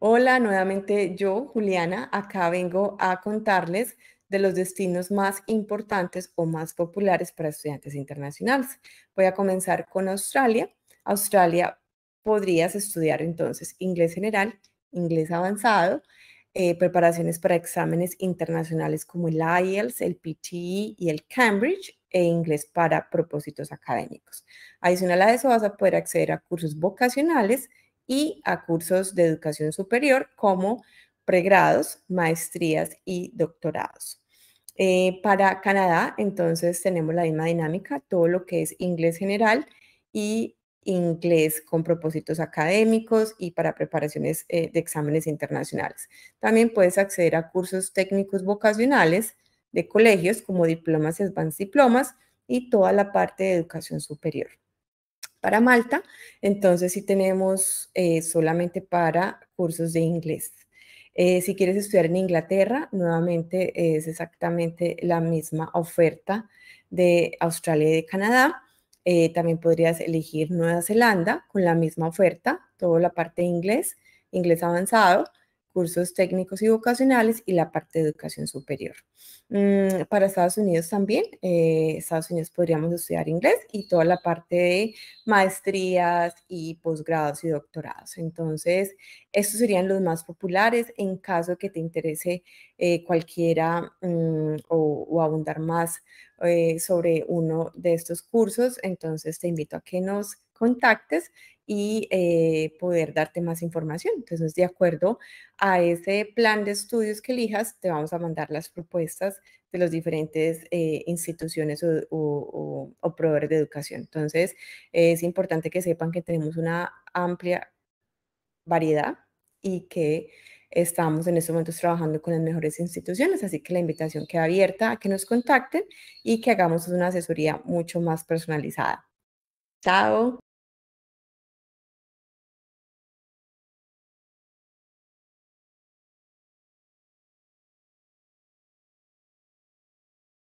Hola, nuevamente yo, Juliana, acá vengo a contarles de los destinos más importantes o más populares para estudiantes internacionales. Voy a comenzar con Australia. Australia podrías estudiar entonces inglés general, inglés avanzado, eh, preparaciones para exámenes internacionales como el IELTS, el PTE y el Cambridge e inglés para propósitos académicos. Adicional a eso vas a poder acceder a cursos vocacionales y a cursos de educación superior como pregrados, maestrías y doctorados. Eh, para Canadá, entonces, tenemos la misma dinámica, todo lo que es inglés general y inglés con propósitos académicos y para preparaciones eh, de exámenes internacionales. También puedes acceder a cursos técnicos vocacionales de colegios como diplomas y advanced diplomas y toda la parte de educación superior para Malta, entonces si tenemos eh, solamente para cursos de inglés. Eh, si quieres estudiar en Inglaterra, nuevamente es exactamente la misma oferta de Australia y de Canadá. Eh, también podrías elegir Nueva Zelanda con la misma oferta, toda la parte de inglés, inglés avanzado cursos técnicos y vocacionales y la parte de educación superior. Mm, para Estados Unidos también, eh, Estados Unidos podríamos estudiar inglés y toda la parte de maestrías y posgrados y doctorados. Entonces, estos serían los más populares en caso que te interese eh, cualquiera mm, o, abundar más eh, sobre uno de estos cursos. Entonces, te invito a que nos contactes y eh, poder darte más información. Entonces, de acuerdo a ese plan de estudios que elijas, te vamos a mandar las propuestas de las diferentes eh, instituciones o, proveedores de educación. Entonces, es importante que sepan que tenemos una amplia variedad y que estamos en estos momentos trabajando con las mejores instituciones, así que la invitación queda abierta a que nos contacten y que hagamos una asesoría mucho más personalizada. Chao.